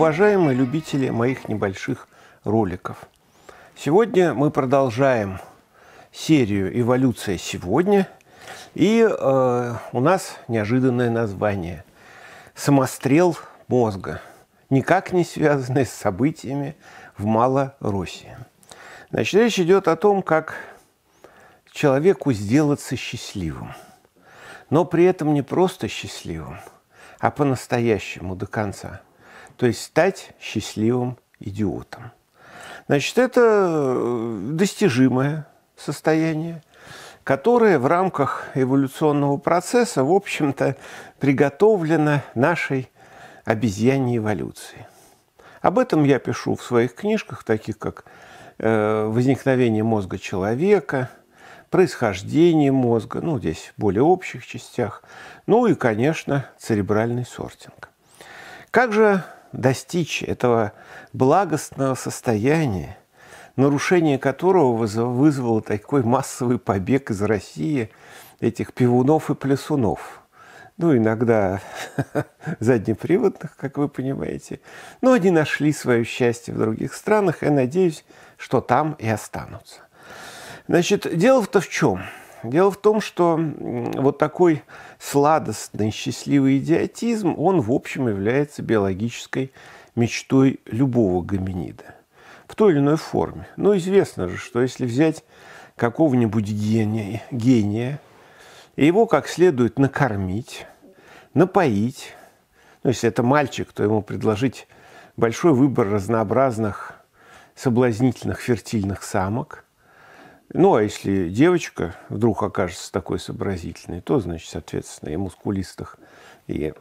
уважаемые любители моих небольших роликов. Сегодня мы продолжаем серию «Эволюция сегодня». И э, у нас неожиданное название – «Самострел мозга», никак не связанный с событиями в Малороссии. Значит, речь идет о том, как человеку сделаться счастливым, но при этом не просто счастливым, а по-настоящему до конца – то есть стать счастливым идиотом. Значит, это э, достижимое состояние, которое в рамках эволюционного процесса, в общем-то, приготовлено нашей обезьяньей эволюции. Об этом я пишу в своих книжках, таких как э, «Возникновение мозга человека», происхождение мозга, ну, здесь в более общих частях, ну и, конечно, церебральный сортинг. Как же достичь этого благостного состояния, нарушение которого вызвало такой массовый побег из России этих пивунов и плясунов. Ну, иногда заднеприводных, как вы понимаете. Но они нашли свое счастье в других странах, и надеюсь, что там и останутся. Значит, дело-то в чем – Дело в том, что вот такой сладостный, счастливый идиотизм, он, в общем, является биологической мечтой любого гоминида в той или иной форме. Ну, известно же, что если взять какого-нибудь гения, гения, и его как следует накормить, напоить, ну, если это мальчик, то ему предложить большой выбор разнообразных соблазнительных фертильных самок – ну, а если девочка вдруг окажется такой сообразительной, то, значит, соответственно, и мускулистых, и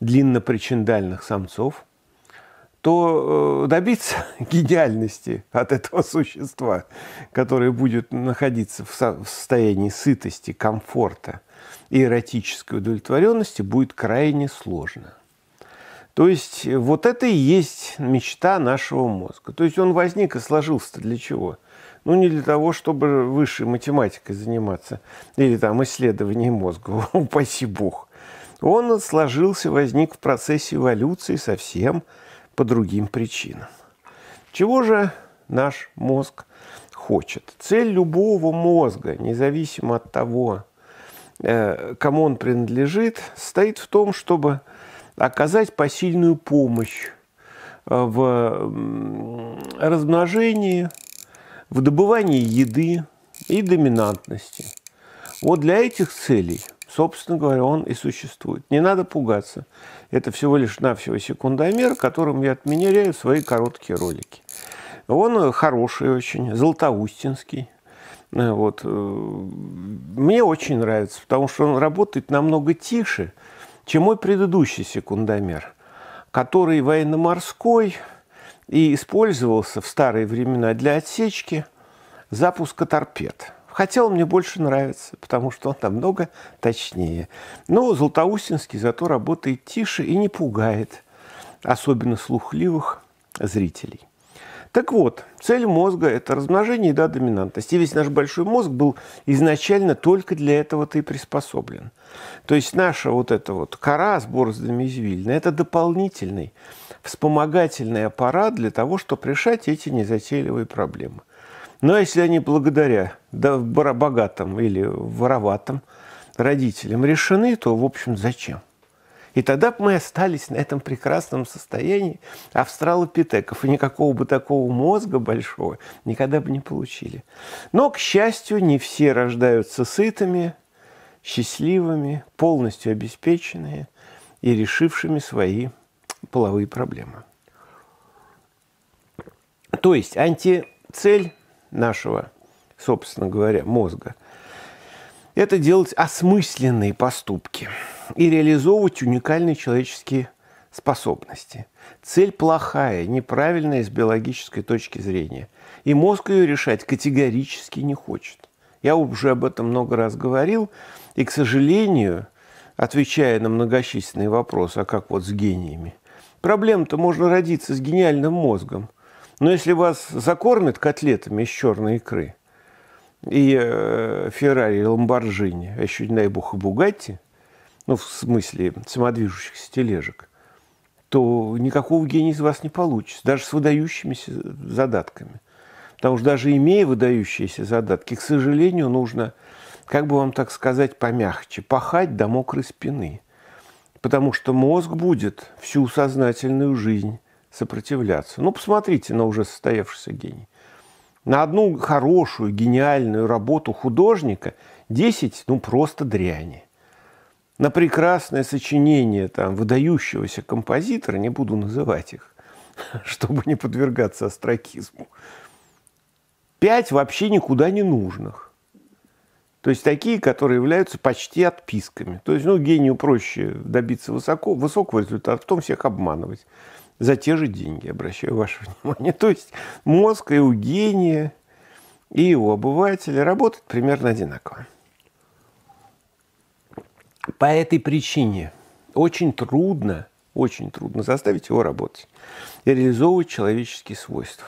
длиннопричиндальных самцов, то э, добиться гениальности от этого существа, которое будет находиться в состоянии сытости, комфорта и эротической удовлетворенности, будет крайне сложно. То есть э, вот это и есть мечта нашего мозга. То есть он возник и сложился для чего – ну, не для того, чтобы высшей математикой заниматься или там исследованием мозга, упаси бог. Он сложился, возник в процессе эволюции совсем по другим причинам. Чего же наш мозг хочет? Цель любого мозга, независимо от того, э, кому он принадлежит, стоит в том, чтобы оказать посильную помощь э, в размножении, в добывании еды и доминантности. Вот для этих целей, собственно говоря, он и существует. Не надо пугаться. Это всего лишь навсего секундомер, которым я отменяю свои короткие ролики. Он хороший очень, золотоустинский. Э, вот. Э, мне очень нравится, потому что он работает намного тише, чем мой предыдущий секундомер, который военно-морской, и использовался в старые времена для отсечки запуска торпед. Хотел мне больше нравится, потому что он намного точнее. Но Златоустинский зато работает тише и не пугает, особенно слухливых зрителей. Так вот, цель мозга – это размножение и да, доминантность. И весь наш большой мозг был изначально только для этого-то и приспособлен. То есть наша вот эта вот кора с бороздами извилина – это дополнительный вспомогательный аппарат для того, чтобы решать эти незатейливые проблемы. Но ну, а если они благодаря да, богатым или вороватым родителям решены, то, в общем, зачем? И тогда мы остались на этом прекрасном состоянии австралопитеков. И никакого бы такого мозга большого никогда бы не получили. Но, к счастью, не все рождаются сытыми, счастливыми, полностью обеспеченные и решившими свои половые проблемы. То есть антицель нашего, собственно говоря, мозга – это делать осмысленные поступки – и реализовывать уникальные человеческие способности. Цель плохая, неправильная с биологической точки зрения. И мозг ее решать категорически не хочет. Я уже об этом много раз говорил. И, к сожалению, отвечая на многочисленные вопросы, а как вот с гениями, проблем-то можно родиться с гениальным мозгом. Но если вас закормят котлетами из черной икры и э, Феррари и Ламборджини, а еще, дай бог, и Бугатти, ну, в смысле самодвижущихся тележек, то никакого гения из вас не получится, даже с выдающимися задатками. Потому что даже имея выдающиеся задатки, к сожалению, нужно, как бы вам так сказать, помягче, пахать до мокрой спины. Потому что мозг будет всю сознательную жизнь сопротивляться. Ну, посмотрите на уже состоявшийся гений. На одну хорошую, гениальную работу художника 10, ну, просто дряни на прекрасное сочинение там, выдающегося композитора, не буду называть их, чтобы не подвергаться астракизму, пять вообще никуда не нужных. То есть такие, которые являются почти отписками. То есть ну, гению проще добиться высоко, высокого результата, а потом всех обманывать за те же деньги, обращаю ваше внимание. То есть мозг и у гения, и у обывателя работают примерно одинаково. По этой причине очень трудно, очень трудно заставить его работать и реализовывать человеческие свойства.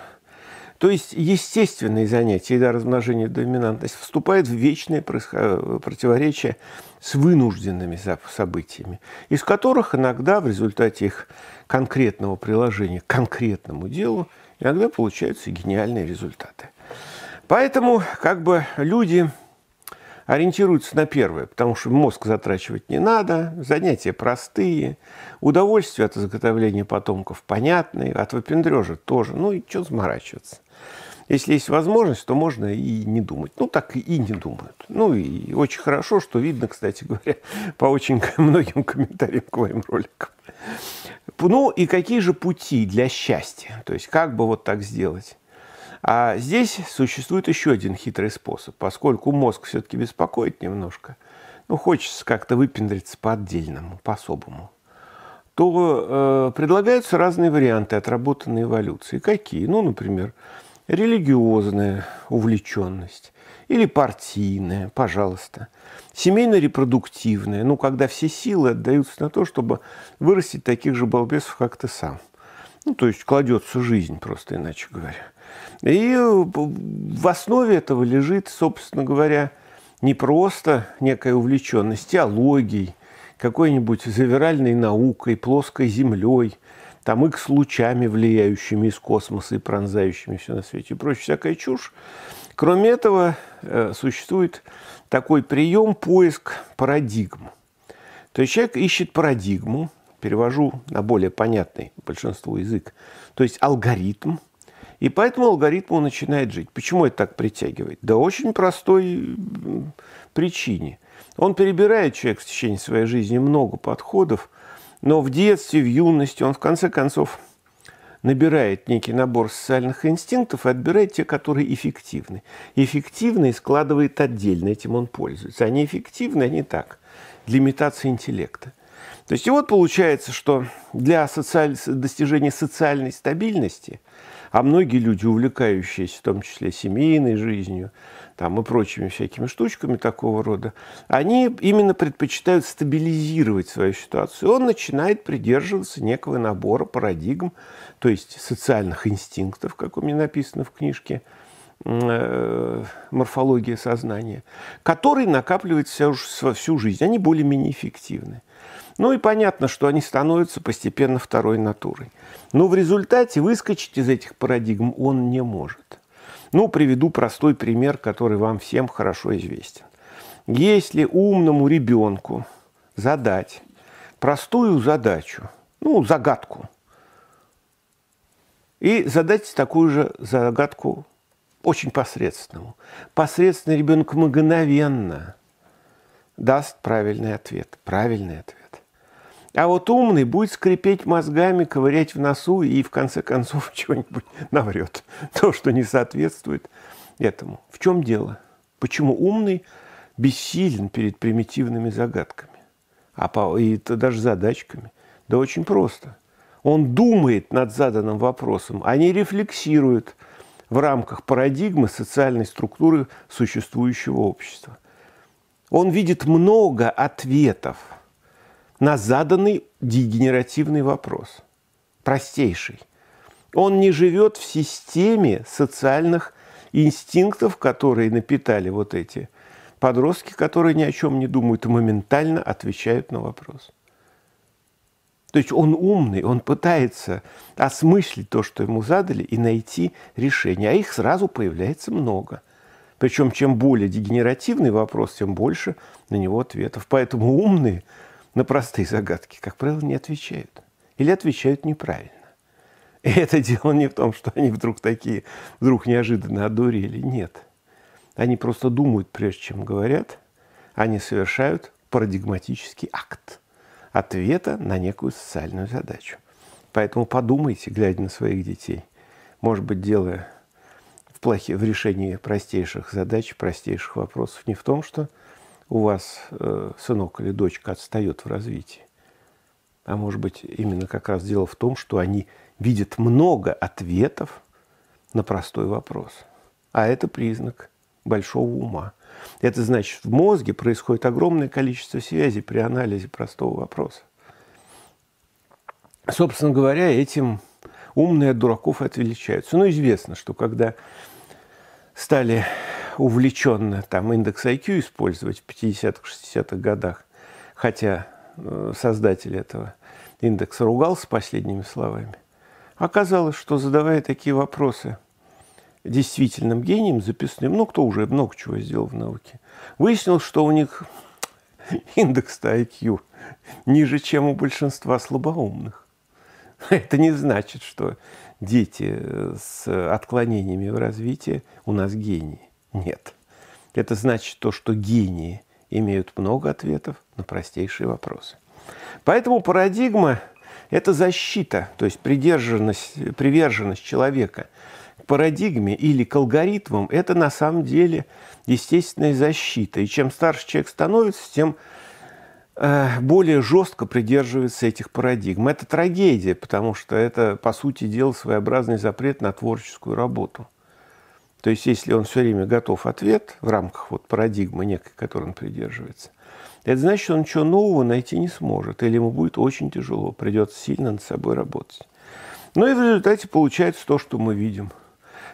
То есть естественные занятия, еда, размножение, доминантность вступает в вечное противоречие с вынужденными событиями, из которых иногда в результате их конкретного приложения к конкретному делу иногда получаются гениальные результаты. Поэтому как бы люди ориентируются на первое, потому что мозг затрачивать не надо, занятия простые, удовольствие от изготовления потомков понятные, от выпендрежа тоже, ну и что заморачиваться. Если есть возможность, то можно и не думать. Ну, так и не думают. Ну, и очень хорошо, что видно, кстати говоря, по очень многим комментариям к моим роликам. Ну, и какие же пути для счастья? То есть, как бы вот так сделать? А здесь существует еще один хитрый способ, поскольку мозг все-таки беспокоит немножко, ну, хочется как-то выпендриться по-отдельному, по-особому, то э, предлагаются разные варианты отработанной эволюции. Какие? Ну, например, религиозная увлеченность или партийная, пожалуйста, семейно-репродуктивная, ну, когда все силы отдаются на то, чтобы вырастить таких же балбесов, как ты сам. Ну, то есть кладется жизнь, просто иначе говоря. И э, в основе этого лежит, собственно говоря, не просто некая увлеченность теологией, какой-нибудь завиральной наукой, плоской землей, там икс-лучами, влияющими из космоса и пронзающими все на свете и прочее, всякая чушь. Кроме этого, э, существует такой прием – поиск парадигм. То есть человек ищет парадигму, перевожу на более понятный большинству язык, то есть алгоритм, и поэтому алгоритм он начинает жить. Почему это так притягивает? Да очень простой причине. Он перебирает человек в течение своей жизни много подходов, но в детстве, в юности он в конце концов набирает некий набор социальных инстинктов и отбирает те, которые эффективны. Эффективные складывает отдельно, этим он пользуется. Они эффективны, они так, для имитации интеллекта. То есть и вот получается, что для социаль... достижения социальной стабильности – а многие люди, увлекающиеся в том числе семейной жизнью там, и прочими всякими штучками такого рода, они именно предпочитают стабилизировать свою ситуацию. Он начинает придерживаться некого набора парадигм, то есть социальных инстинктов, как у меня написано в книжке, э, морфология сознания, которые накапливаются всю жизнь. Они более-менее эффективны. Ну и понятно, что они становятся постепенно второй натурой. Но в результате выскочить из этих парадигм он не может. Ну, приведу простой пример, который вам всем хорошо известен. Если умному ребенку задать простую задачу, ну, загадку, и задать такую же загадку очень посредственному. Посредственный ребенок мгновенно даст правильный ответ. Правильный ответ. А вот умный будет скрипеть мозгами, ковырять в носу и в конце концов чего-нибудь наврет. То, что не соответствует этому. В чем дело? Почему умный бессилен перед примитивными загадками? А по, и даже задачками? Да очень просто. Он думает над заданным вопросом, а не рефлексирует в рамках парадигмы социальной структуры существующего общества. Он видит много ответов – на заданный дегенеративный вопрос. Простейший. Он не живет в системе социальных инстинктов, которые напитали вот эти подростки, которые ни о чем не думают моментально отвечают на вопрос. То есть он умный, он пытается осмыслить то, что ему задали, и найти решение. А их сразу появляется много. Причем чем более дегенеративный вопрос, тем больше на него ответов. Поэтому умные – на простые загадки, как правило, не отвечают. Или отвечают неправильно. И это дело не в том, что они вдруг такие, вдруг неожиданно одурели. Нет. Они просто думают, прежде чем говорят. Они совершают парадигматический акт ответа на некую социальную задачу. Поэтому подумайте, глядя на своих детей. Может быть, делая в, плохи, в решении простейших задач, простейших вопросов не в том, что у вас э, сынок или дочка отстает в развитии. А может быть, именно как раз дело в том, что они видят много ответов на простой вопрос. А это признак большого ума. Это значит, в мозге происходит огромное количество связей при анализе простого вопроса. Собственно говоря, этим умные от дураков и отличаются. Ну, известно, что когда стали увлеченно там индекс IQ использовать в 50-х, 60-х годах, хотя э, создатель этого индекса ругался последними словами, оказалось, что задавая такие вопросы действительным гением, записным, ну, кто уже много чего сделал в науке, выяснилось, что у них индекс IQ ниже, чем у большинства слабоумных. Это не значит, что дети э, с отклонениями в развитии у нас гении. Нет. Это значит то, что гении имеют много ответов на простейшие вопросы. Поэтому парадигма – это защита, то есть придержанность, приверженность человека к парадигме или к алгоритмам – это на самом деле естественная защита. И чем старше человек становится, тем Э, более жестко придерживается этих парадигм. Это трагедия, потому что это, по сути дела, своеобразный запрет на творческую работу. То есть, если он все время готов ответ в рамках вот парадигмы некой, которой он придерживается, это значит, что он ничего нового найти не сможет, или ему будет очень тяжело, придется сильно над собой работать. Ну и в результате получается то, что мы видим.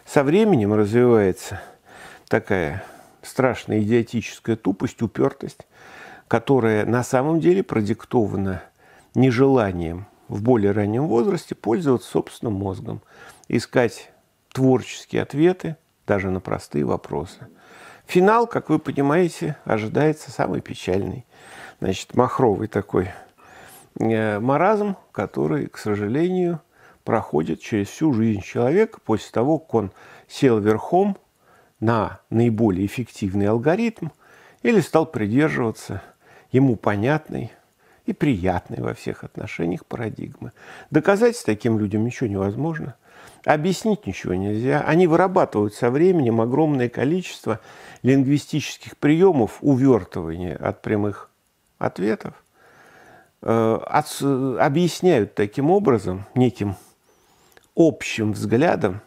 Со временем развивается такая страшная идиотическая тупость, упертость, которое на самом деле продиктовано нежеланием в более раннем возрасте пользоваться собственным мозгом, искать творческие ответы даже на простые вопросы. Финал, как вы понимаете, ожидается самый печальный. Значит, махровый такой э, маразм, который, к сожалению, проходит через всю жизнь человека после того, как он сел верхом на наиболее эффективный алгоритм или стал придерживаться ему понятной и приятной во всех отношениях парадигмы. Доказать с таким людям ничего невозможно, объяснить ничего нельзя. Они вырабатывают со временем огромное количество лингвистических приемов увертывания от прямых ответов, э, от, объясняют таким образом, неким общим взглядом,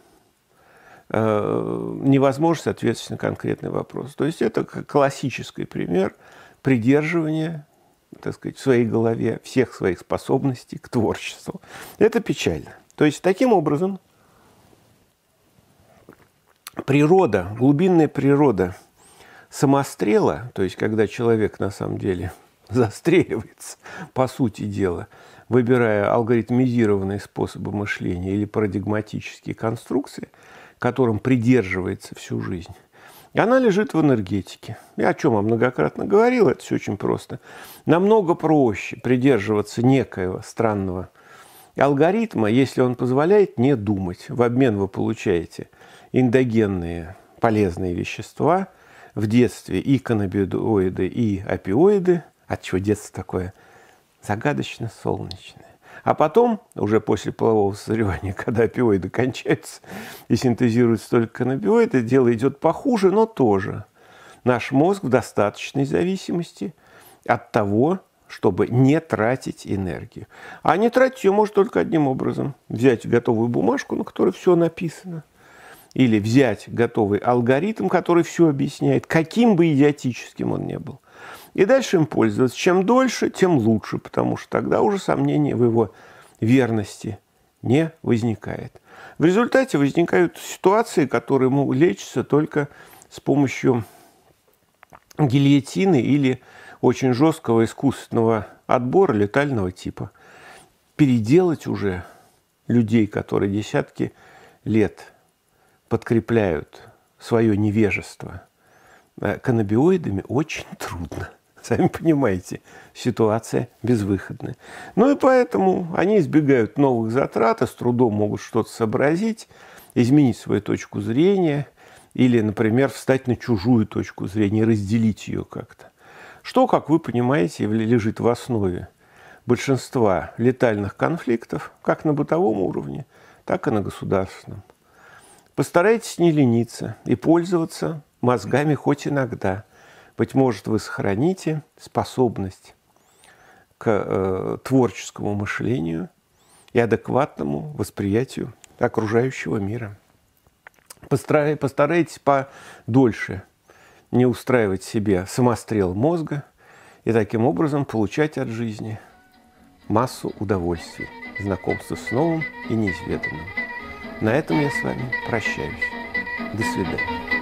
э, невозможность ответить на конкретный вопрос. То есть это классический пример – придерживания, так сказать, в своей голове всех своих способностей к творчеству. Это печально. То есть таким образом природа, глубинная природа самострела, то есть когда человек на самом деле застреливается, по сути дела, выбирая алгоритмизированные способы мышления или парадигматические конструкции, которым придерживается всю жизнь, она лежит в энергетике. Я о чем я многократно говорил, это все очень просто. Намного проще придерживаться некоего странного алгоритма, если он позволяет не думать. В обмен вы получаете эндогенные полезные вещества, в детстве и каннабидоиды, и опиоиды, от чего детство такое загадочно солнечное. А потом, уже после полового созревания, когда опиоиды кончаются и синтезируются только каннабиоиды, дело идет похуже, но тоже. Наш мозг в достаточной зависимости от того, чтобы не тратить энергию. А не тратить ее может только одним образом. Взять готовую бумажку, на которой все написано. Или взять готовый алгоритм, который все объясняет, каким бы идиотическим он ни был и дальше им пользоваться. Чем дольше, тем лучше, потому что тогда уже сомнения в его верности не возникает. В результате возникают ситуации, которые могут лечиться только с помощью гильотины или очень жесткого искусственного отбора летального типа. Переделать уже людей, которые десятки лет подкрепляют свое невежество э, канабиоидами, очень трудно. Сами понимаете, ситуация безвыходная. Ну и поэтому они избегают новых затрат, а с трудом могут что-то сообразить, изменить свою точку зрения или, например, встать на чужую точку зрения, разделить ее как-то. Что, как вы понимаете, лежит в основе большинства летальных конфликтов, как на бытовом уровне, так и на государственном. Постарайтесь не лениться и пользоваться мозгами хоть иногда. Быть может, вы сохраните способность к э, творческому мышлению и адекватному восприятию окружающего мира. Постарай, постарайтесь подольше не устраивать себе самострел мозга и таким образом получать от жизни массу удовольствий, знакомства с новым и неизведанным. На этом я с вами прощаюсь. До свидания.